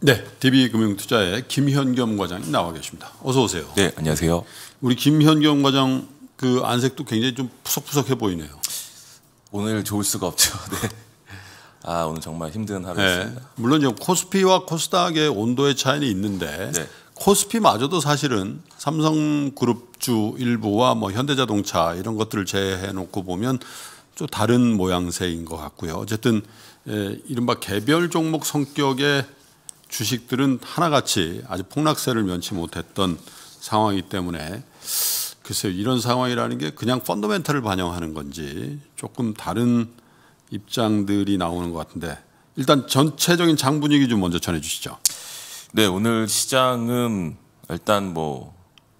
네, DB금융투자의 김현겸 과장이 나와 계십니다. 어서 오세요. 네, 안녕하세요. 우리 김현겸 과장 그 안색도 굉장히 좀 푸석푸석해 보이네요. 오늘 좋을 수가 없죠. 네. 아, 오늘 정말 힘든 하루였습니다. 네, 물론 지금 코스피와 코스닥의 온도의 차이는 있는데 네. 코스피마저도 사실은 삼성그룹주 일부와 뭐 현대자동차 이런 것들을 제외해 놓고 보면 좀 다른 모양새인 것 같고요. 어쨌든 예, 이른바 개별 종목 성격의 주식들은 하나같이 아주 폭락세를 면치 못했던 상황이기 때문에 글쎄요 이런 상황이라는 게 그냥 펀더멘털을 반영하는 건지 조금 다른 입장들이 나오는 것 같은데 일단 전체적인 장 분위기 좀 먼저 전해 주시죠. 네 오늘 시장은 일단 뭐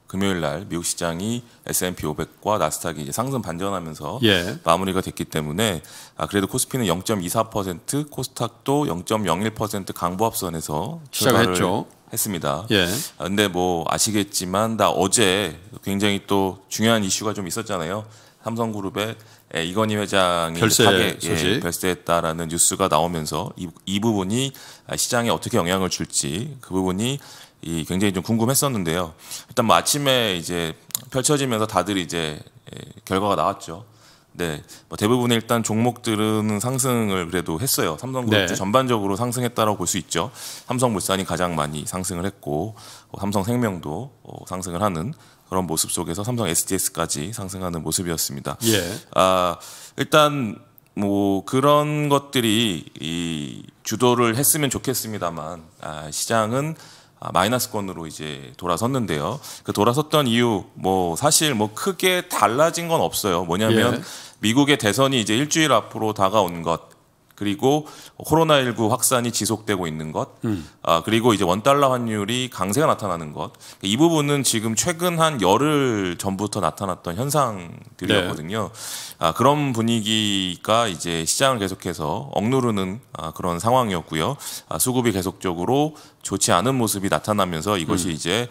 금요일 날 미국 시장이 S&P 500과 나스닥이 이제 상승 반전하면서 예. 마무리가 됐기 때문에 아 그래도 코스피는 0.24% 코스닥도 0.01% 강보합선에서 시작했죠. 했습니다. 예. 아, 근데 뭐 아시겠지만 나 어제 굉장히 또 중요한 이슈가 좀 있었잖아요. 삼성그룹의 예, 이건희 회장이 별세 타겟, 예, 별세했다라는 뉴스가 나오면서 이, 이 부분이 시장에 어떻게 영향을 줄지 그 부분이 이 굉장히 좀 궁금했었는데요. 일단 뭐 아침에 이제 펼쳐지면서 다들 이제 예, 결과가 나왔죠. 네, 뭐 대부분의 일단 종목들은 상승을 그래도 했어요. 삼성그룹도 네. 전반적으로 상승했다라고 볼 수 있죠. 삼성물산이 가장 많이 상승을 했고 어, 삼성생명도 어, 상승을 하는 그런 모습 속에서 삼성 SDS까지 상승하는 모습이었습니다. 예. 아 일단 뭐 그런 것들이 이 주도를 했으면 좋겠습니다만 아, 시장은 아, 마이너스권으로 이제 돌아섰는데요. 그 돌아섰던 이유 뭐 사실 뭐 크게 달라진 건 없어요. 뭐냐면 예. 미국의 대선이 이제 일주일 앞으로 다가온 것 그리고 코로나19 확산이 지속되고 있는 것, 음. 아, 그리고 이제 원달러 환율이 강세가 나타나는 것, 이 부분은 지금 최근 한 열흘 전부터 나타났던 현상들이었거든요. 네. 아, 그런 분위기가 이제 시장을 계속해서 억누르는 아, 그런 상황이었고요. 아, 수급이 계속적으로 좋지 않은 모습이 나타나면서 이것이 음. 이제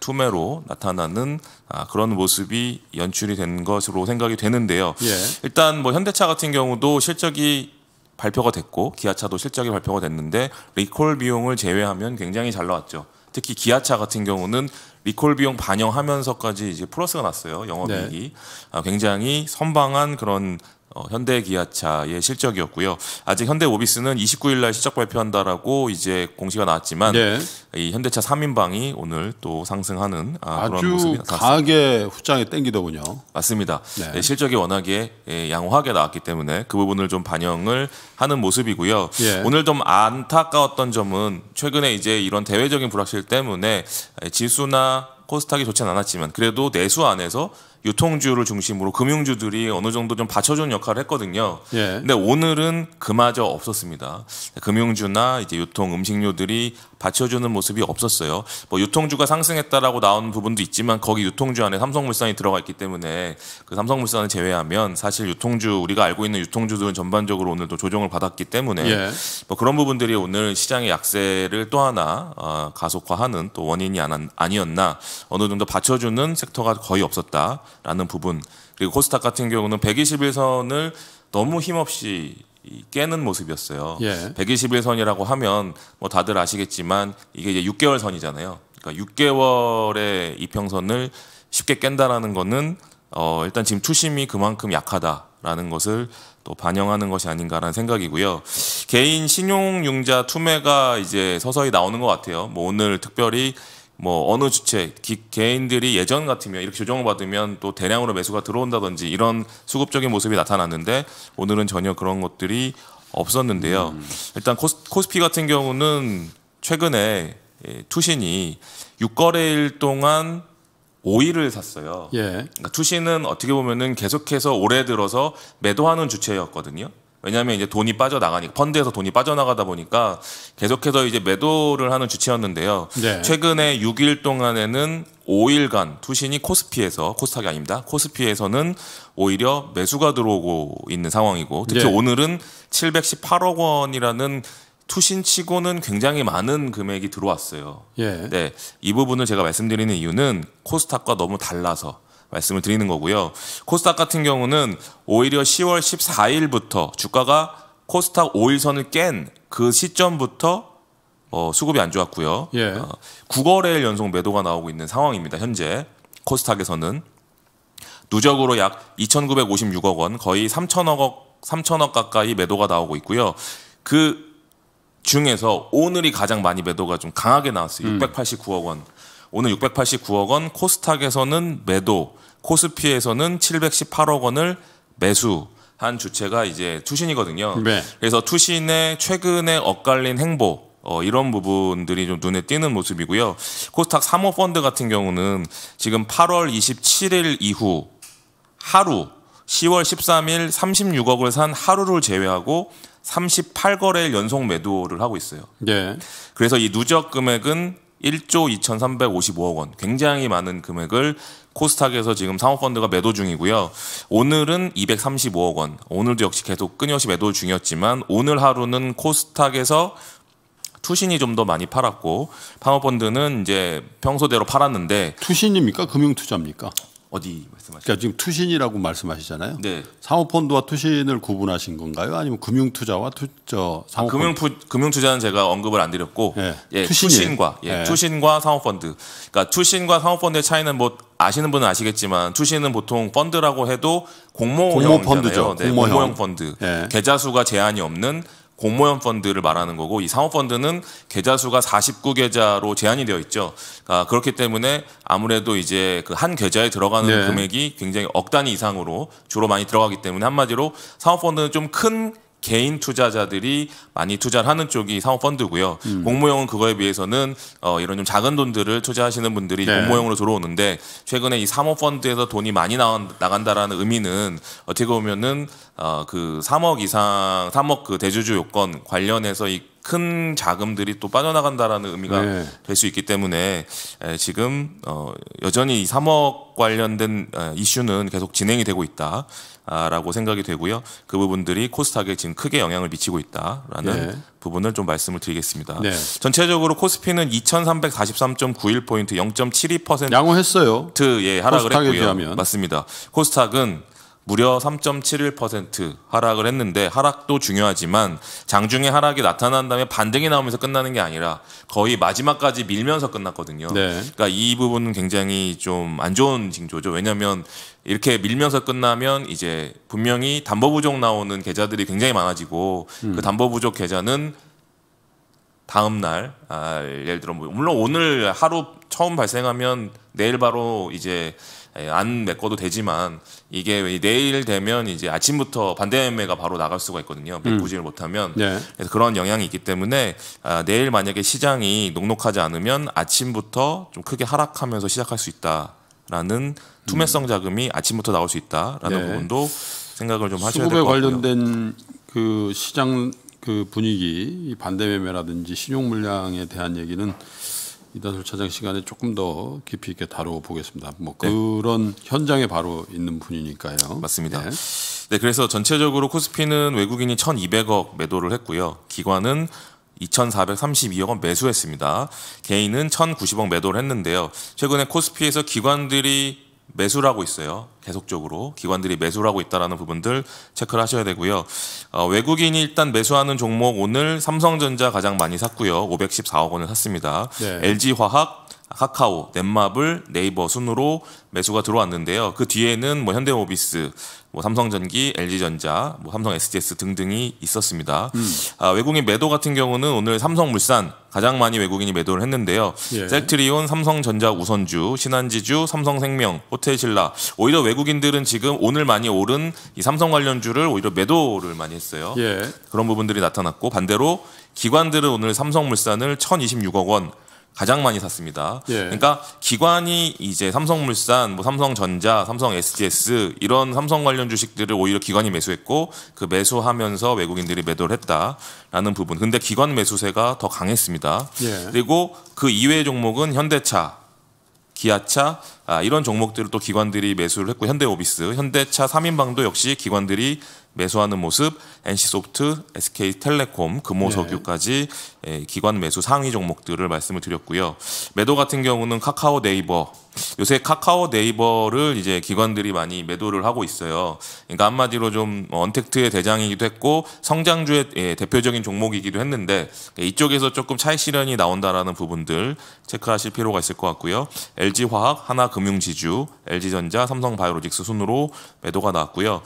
투매로 나타나는 아, 그런 모습이 연출이 된 것으로 생각이 되는데요. 예. 일단 뭐 현대차 같은 경우도 실적이 발표가 됐고 기아차도 실적이 발표가 됐는데 리콜 비용을 제외하면 굉장히 잘 나왔죠. 특히 기아차 같은 경우는 리콜 비용 반영하면서까지 이제 플러스가 났어요. 영업이익이 네. 아, 굉장히 선방한 그런 어, 현대기아차의 실적이었고요. 아직 현대모비스는 29일 날 실적 발표한다라고 이제 공시가 나왔지만 네. 이 현대차 3인방이 오늘 또 상승하는 아, 그런 모습이 강하게 후장에 땡기더군요. 맞습니다. 네. 네, 실적이 워낙에 예, 양호하게 나왔기 때문에 그 부분을 좀 반영을 하는 모습이고요. 예. 오늘 좀 안타까웠던 점은 최근에 이제 이런 대외적인 불확실 때문에 지수나 코스닥이 좋지는 않았지만 그래도 내수 안에서 유통주를 중심으로 금융주들이 어느 정도 좀받쳐준 역할을 했거든요. 예. 근데 오늘은 그마저 없었습니다. 금융주나 이제 유통 음식료들이 받쳐주는 모습이 없었어요. 뭐 유통주가 상승했다라고 나온 부분도 있지만 거기 유통주 안에 삼성물산이 들어가 있기 때문에 그 삼성물산을 제외하면 사실 유통주 우리가 알고 있는 유통주들은 전반적으로 오늘도 조정을 받았기 때문에 예. 뭐 그런 부분들이 오늘 시장의 약세를 또 하나 어, 가속화하는 또 원인이 아니었나 어느 정도 받쳐주는 섹터가 거의 없었다라는 부분 그리고 코스닥 같은 경우는 121선을 너무 힘없이 깨는 모습이었어요. 예. 120일 선이라고 하면 뭐 다들 아시겠지만 이게 이제 6개월 선이잖아요. 그러니까 6개월의 이평선을 쉽게 깬다라는 것은 어 일단 지금 투심이 그만큼 약하다라는 것을 또 반영하는 것이 아닌가라는 생각이고요. 개인 신용융자 투매가 이제 서서히 나오는 것 같아요. 뭐 오늘 특별히 뭐 어느 주체 기, 개인들이 예전 같으면 이렇게 조정을 받으면 또 대량으로 매수가 들어온다든지 이런 수급적인 모습이 나타났는데 오늘은 전혀 그런 것들이 없었는데요. 음. 일단 코스, 코스피 같은 경우는 최근에 예, 투신이 6거래일 동안 오일를 샀어요. 예. 그러니까 투신은 어떻게 보면은 계속해서 올해 들어서 매도하는 주체였거든요. 왜냐하면 이제 돈이 빠져나가니까 펀드에서 돈이 빠져나가다 보니까 계속해서 이제 매도를 하는 주체였는데요. 네. 최근에 6일 동안에는 5일간 투신이 코스피에서 코스닥이 아닙니다. 코스피에서는 오히려 매수가 들어오고 있는 상황이고 특히 네. 오늘은 718억 원이라는 투신치고는 굉장히 많은 금액이 들어왔어요. 예. 네, 이 부분을 제가 말씀드리는 이유는 코스닥과 너무 달라서 말씀을 드리는 거고요. 코스닥 같은 경우는 오히려 10월 14일부터 주가가 코스닥 5일선을 깬 그 시점부터 어, 수급이 안 좋았고요. 예. 어, 9거래일 연속 매도가 나오고 있는 상황입니다. 현재 코스닥에서는 누적으로 약 2,956억 원, 거의 3,000억 3천억 가까이 매도가 나오고 있고요. 그 중에서 오늘이 가장 많이 매도가 좀 강하게 나왔어요. 음. 689억 원. 오늘 689억 원, 코스닥에서는 매도, 코스피에서는 718억 원을 매수 한 주체가 이제 투신이거든요. 네. 그래서 투신의 최근에 엇갈린 행보 어, 이런 부분들이 좀 눈에 띄는 모습이고요. 코스닥 3호 펀드 같은 경우는 지금 8월 27일 이후 하루 10월 13일 36억을 산 하루를 제외하고 3 8거래 연속 매도를 하고 있어요. 네. 그래서 이 누적 금액은 1조 2,355억 원 굉장히 많은 금액을 코스닥에서 지금 상호펀드가 매도 중이고요. 오늘은 235억 원. 오늘도 역시 계속 끊임없이 매도 중이었지만 오늘 하루는 코스닥에서 투신이 좀 더 많이 팔았고 파워펀드는 이제 평소대로 팔았는데 투신입니까 금융투자입니까? 어디 말씀하시죠? 그러니까 지금 투신이라고 말씀하시잖아요. 네. 상호펀드와 투신을 구분하신 건가요? 아니면 금융투자와 투저 상호 아, 금융 금융투자는 제가 언급을 안 드렸고 네. 예, 투신과 예, 네. 투신과 상호펀드. 그러니까 투신과 상호펀드의 차이는 뭐 아시는 분은 아시겠지만 투신은 보통 펀드라고 해도 공모형이잖아요. 공모 펀드죠. 네, 공모형. 공모형 펀드. 계좌 수가 제한이 없는 공모형 펀드를 말하는 거고 이 상호펀드는 계좌 수가 49계좌로 제한이 되어 있죠. 그러니까 그렇기 때문에 아무래도 이제 그한 계좌에 들어가는 네. 금액이 굉장히 억 단위 이상으로 주로 많이 들어가기 때문에 한마디로 상호펀드는 좀큰 개인 투자자들이 많이 투자를 하는 쪽이 사모펀드고요. 음. 공모형은 그거에 비해서는 어, 이런 좀 작은 돈들을 투자하시는 분들이 네. 공모형으로 들어오는데 최근에 이 사모펀드에서 돈이 많이 나, 나간다라는 의미는 어떻게 보면은 어, 그 3억 이상 3억 그 대주주 요건 관련해서 이큰 자금들이 또 빠져나간다라는 의미가 네. 될수 있기 때문에 지금 어, 여전히 이 3억 관련된 이슈는 계속 진행이 되고 있다라고 아, 생각이 되고요. 그 부분들이 코스닥에 지금 크게 영향을 미치고 있다라는 네. 부분을 좀 말씀을 드리겠습니다. 네. 전체적으로 코스피는 2,343.91포인트 0.72% 양호했어요. 예, 하락을 했고요. 비하면. 맞습니다. 코스닥은 무려 3.71% 하락을 했는데 하락도 중요하지만 장중에 하락이 나타난 다음에 반등이 나오면서 끝나는 게 아니라 거의 마지막까지 밀면서 끝났거든요. 네. 그러니까 이 부분은 굉장히 좀 안 좋은 징조죠. 왜냐하면 이렇게 밀면서 끝나면 이제 분명히 담보 부족 나오는 계좌들이 굉장히 많아지고 음. 그 담보 부족 계좌는 다음 날, 아, 예를 들어 뭐 물론 오늘 하루 처음 발생하면 내일 바로 이제 예, 안 메꿔도 되지만 이게 내일 되면 이제 아침부터 반대매가 매 바로 나갈 수가 있거든요. 음. 메꾸지를 음. 못하면 네. 그래서 그런 영향이 있기 때문에 아, 내일 만약에 시장이 녹록하지 않으면 아침부터 좀 크게 하락하면서 시작할 수 있다라는 투매성 자금이 아침부터 나올 수 있다라는 네. 부분도 생각을 좀 하셔야 될 것 같고요. 수급에 관련된 그 시장 그 분위기 반대 매매라든지 신용 물량에 대한 얘기는 이다솔 차장 시간에 조금 더 깊이 있게 다루어 보겠습니다. 뭐 네. 그런 현장에 바로 있는 분이니까요. 맞습니다. 네. 네, 그래서 전체적으로 코스피는 외국인이 1,200억 매도를 했고요. 기관은 2,432억 원 매수했습니다. 개인은 1,090억 매도를 했는데요. 최근에 코스피에서 기관들이 매수를 하고 있어요. 계속적으로 기관들이 매수를 하고 있다라는 부분들 체크를 하셔야 되고요. 어, 외국인이 일단 매수하는 종목 오늘 삼성전자 가장 많이 샀고요. 514억 원을 샀습니다. 네. LG화학 카카오, 넷마블, 네이버 순으로 매수가 들어왔는데요. 그 뒤에는 뭐 현대모비스, 뭐 삼성전기, LG전자, 뭐 삼성 SDS 등등이 있었습니다. 음. 아, 외국인 매도 같은 경우는 오늘 삼성물산 가장 많이 외국인이 매도를 했는데요. 예. 셀트리온, 삼성전자 우선주, 신한지주, 삼성생명, 호텔신라. 오히려 외국인들은 지금 오늘 많이 오른 이 삼성 관련주를 오히려 매도를 많이 했어요. 예. 그런 부분들이 나타났고 반대로 기관들은 오늘 삼성물산을 1,026억 원 가장 많이 샀습니다. 예. 그러니까 기관이 이제 삼성물산, 뭐 삼성전자, 삼성 SDS 이런 삼성 관련 주식들을 오히려 기관이 매수했고 그 매수하면서 외국인들이 매도를 했다라는 부분. 근데 기관 매수세가 더 강했습니다. 예. 그리고 그 이외의 종목은 현대차, 기아차 아, 이런 종목들을 또 기관들이 매수를 했고 현대오비스, 현대차 3인방도 역시 기관들이 매수하는 모습, NC소프트, SK텔레콤, 금호석유까지 예. 예, 기관 매수 상위 종목들을 말씀을 드렸고요. 매도 같은 경우는 카카오 네이버 요새 카카오 네이버를 이제 기관들이 많이 매도를 하고 있어요. 그러니까 한마디로 좀 언택트의 대장이기도 했고 성장주의 예, 대표적인 종목이기도 했는데 이쪽에서 조금 차익 실현이 나온다라는 부분들 체크하실 필요가 있을 것 같고요. LG 화학, 하나금융지주, LG전자, 삼성바이오로직스 순으로 매도가 나왔고요.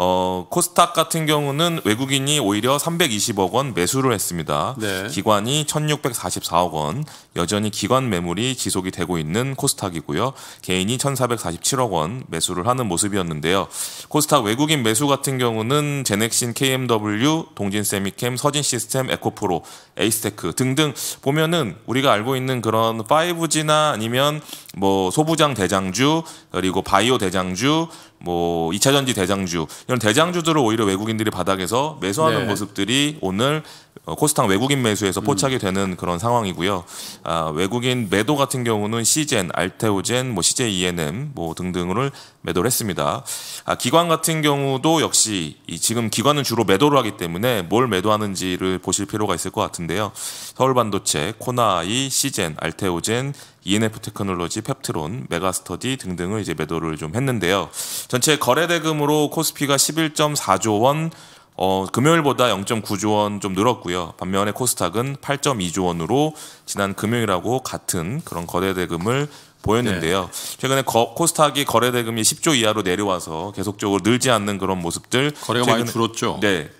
어, 코스닥 같은 경우는 외국인이 오히려 320억 원 매수를 했습니다. 네. 기관이 1,644억 원, 여전히 기관 매물이 지속이 되고 있는 코스닥이고요. 개인이 1,447억 원 매수를 하는 모습이었는데요. 코스닥 외국인 매수 같은 경우는 제넥신, KMW, 동진세미캠, 서진시스템, 에코프로, 에이스테크 등등 보면은 우리가 알고 있는 그런 5G나 아니면 뭐 소부장 대장주 그리고 바이오 대장주 뭐 2차전지 대장주 이런 대장주들을 오히려 외국인들이 바닥에서 매수하는 네. 모습들이 오늘 어, 코스탕 외국인 매수에서 포착이 음. 되는 그런 상황이고요. 아, 외국인 매도 같은 경우는 시젠, 알테오젠, 뭐 CJ ENM 뭐 등등을 매도를 했습니다. 아, 기관 같은 경우도 역시 지금 기관은 주로 매도를 하기 때문에 뭘 매도하는지를 보실 필요가 있을 것 같은데요. 서울반도체, 코나이, 시젠, 알테오젠, ENF 테크놀로지, 펩트론, 메가스터디 등등을 이제 매도를 좀 했는데요. 전체 거래 대금으로 코스피가 11.4조 원, 어, 금요일보다 0.9조 원 좀 늘었고요. 반면에 코스닥은 8.2조 원으로 지난 금요일하고 같은 그런 거래 대금을 보였는데요. 네. 최근에 거, 코스닥이 거래 대금이 10조 이하로 내려와서 계속적으로 늘지 않는 그런 모습들 거래가 최근 많이 줄었죠. 네.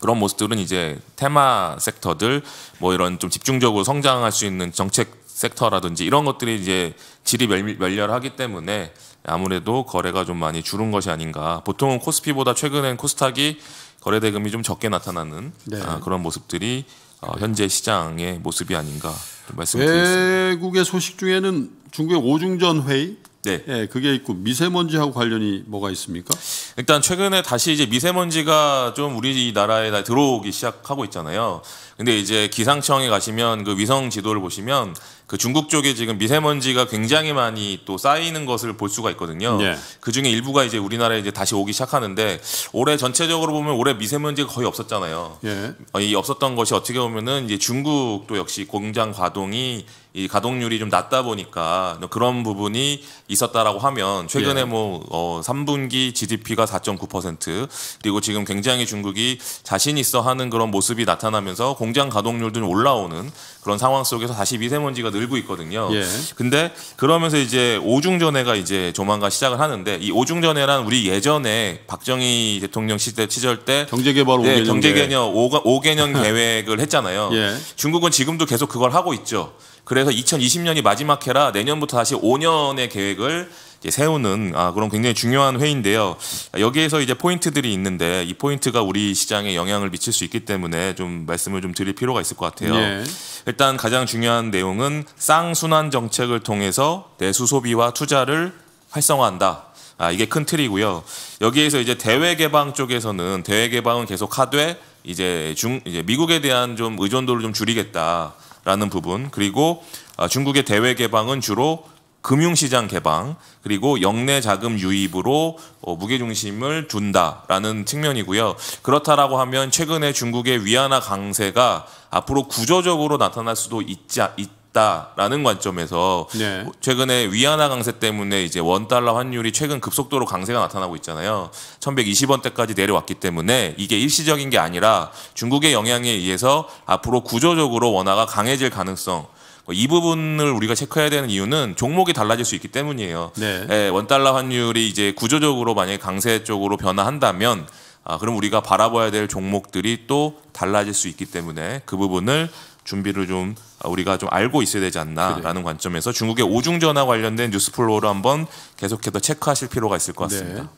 그런 모습들은 이제 테마 섹터들 뭐 이런 좀 집중적으로 성장할 수 있는 정책 섹터라든지 이런 것들이 이제 질이 멸렬하기 때문에 아무래도 거래가 좀 많이 줄은 것이 아닌가. 보통은 코스피보다 최근엔 코스닥이 거래 대금이 좀 적게 나타나는 네. 아, 그런 모습들이 어, 현재 시장의 모습이 아닌가 말씀드리겠습니다. 외국의 소식 중에는 중국의 오중전 회의 네. 예, 그게 있고 미세먼지하고 관련이 뭐가 있습니까? 일단 최근에 다시 이제 미세먼지가 좀 우리나라에 들어오기 시작하고 있잖아요. 근데 이제 기상청에 가시면 그 위성 지도를 보시면 그 중국 쪽에 지금 미세먼지가 굉장히 많이 또 쌓이는 것을 볼 수가 있거든요. 예. 그 중에 일부가 이제 우리나라에 이제 다시 오기 시작하는데 올해 전체적으로 보면 올해 미세먼지가 거의 없었잖아요. 예. 어, 이 없었던 것이 어떻게 보면은 이제 중국도 역시 공장 과동이 이 가동률이 좀 낮다 보니까 그런 부분이 있었다라고 하면 최근에 예. 뭐 어, 3분기 GDP가 4.9% 그리고 지금 굉장히 중국이 자신 있어 하는 그런 모습이 나타나면서 공장 가동률도 좀 올라오는 그런 상황 속에서 다시 미세먼지가 늘고 있거든요. 예. 근데 그러면서 이제 오중전해가 이제 조만간 시작을 하는데 이 오중전해란 우리 예전에 박정희 대통령 시대 치절때 경제개발 네, 5개년 5개년 계획을 했잖아요. 예. 중국은 지금도 계속 그걸 하고 있죠. 그래서 2020년이 마지막 해라 내년부터 다시 5년의 계획을 세우는 아, 그런 굉장히 중요한 회의인데요. 여기에서 이제 포인트들이 있는데 이 포인트가 우리 시장에 영향을 미칠 수 있기 때문에 좀 말씀을 좀 드릴 필요가 있을 것 같아요. 예. 일단 가장 중요한 내용은 쌍순환 정책을 통해서 내수 소비와 투자를 활성화한다. 아, 이게 큰 틀이고요. 여기에서 이제 대외 개방 쪽에서는 대외 개방은 계속 하되 이제 중 이제 미국에 대한 좀 의존도를 좀 줄이겠다. 라는 부분 그리고 아, 중국의 대외 개방은 주로 금융시장 개방 그리고 역내 자금 유입으로 어, 무게중심을 둔다라는 측면이고요. 그렇다라고 하면 최근에 중국의 위안화 강세가 앞으로 구조적으로 나타날 수도 있지, 있, 있다라는 관점에서 네. 최근에 위안화 강세 때문에 이제 원 달러 환율이 최근 급속도로 강세가 나타나고 있잖아요. 1,120원대까지 내려왔기 때문에 이게 일시적인 게 아니라 중국의 영향에 의해서 앞으로 구조적으로 원화가 강해질 가능성 뭐 이 부분을 우리가 체크해야 되는 이유는 종목이 달라질 수 있기 때문이에요. 네. 예, 원달러 환율이 이제 구조적으로 만약에 강세 쪽으로 변화한다면 아, 그럼 우리가 바라봐야 될 종목들이 또 달라질 수 있기 때문에 그 부분을 준비를 좀 아, 우리가 좀 알고 있어야 되지 않나라는 그래. 네. 관점에서 중국의 오중전화 관련된 뉴스 플로우를 한번 계속해서 체크하실 필요가 있을 것 같습니다. 네.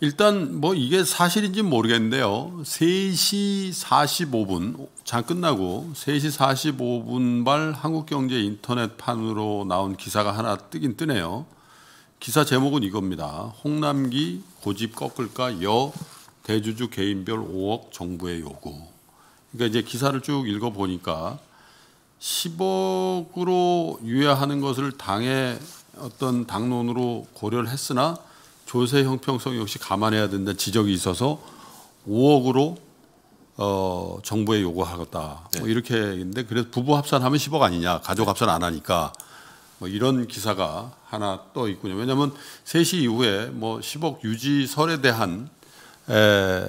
일단 뭐 이게 사실인지 모르겠는데요. 3시 45분 장 끝나고 3시 45분 발 한국경제 인터넷판으로 나온 기사가 하나 뜨긴 뜨네요. 기사 제목은 이겁니다. 홍남기 고집 꺾을까 여 대주주 개인별 5억 정부의 요구. 그러니까 이제 기사를 쭉 읽어 보니까 10억으로 유예하는 것을 당의 어떤 당론으로 고려를 했으나 조세 형평성 역시 감안해야 된다 지적이 있어서 5억으로 어, 정부에 요구하겠다. 뭐 네. 뭐 이렇게 는데 그래서 부부 합산하면 10억 아니냐. 가족 합산 안 하니까 뭐 이런 기사가 하나 또 있군요. 왜냐하면 3시 이후에 뭐 10억 유지설에 대한 에,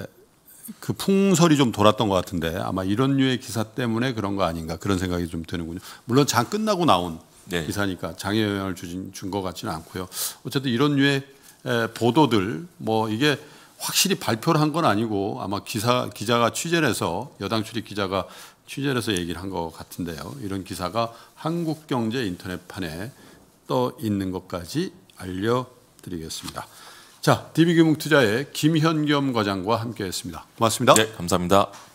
그 풍설이 좀 돌았던 것 같은데 아마 이런 류의 기사 때문에 그런 거 아닌가 그런 생각이 좀 드는군요. 물론 장 끝나고 나온 네. 기사니까 장애 영향을 준 것 같지는 않고요. 어쨌든 이런 류의 보도들 뭐 이게 확실히 발표를 한 건 아니고 아마 기사 기자가 취재를 해서 여당 출입 기자가 취재를 해서 얘기를 한 것 같은데요. 이런 기사가 한국경제 인터넷판에 떠 있는 것까지 알려드리겠습니다. 자, DB금융투자의 김현겸 과장과 함께했습니다. 고맙습니다. 네, 감사합니다.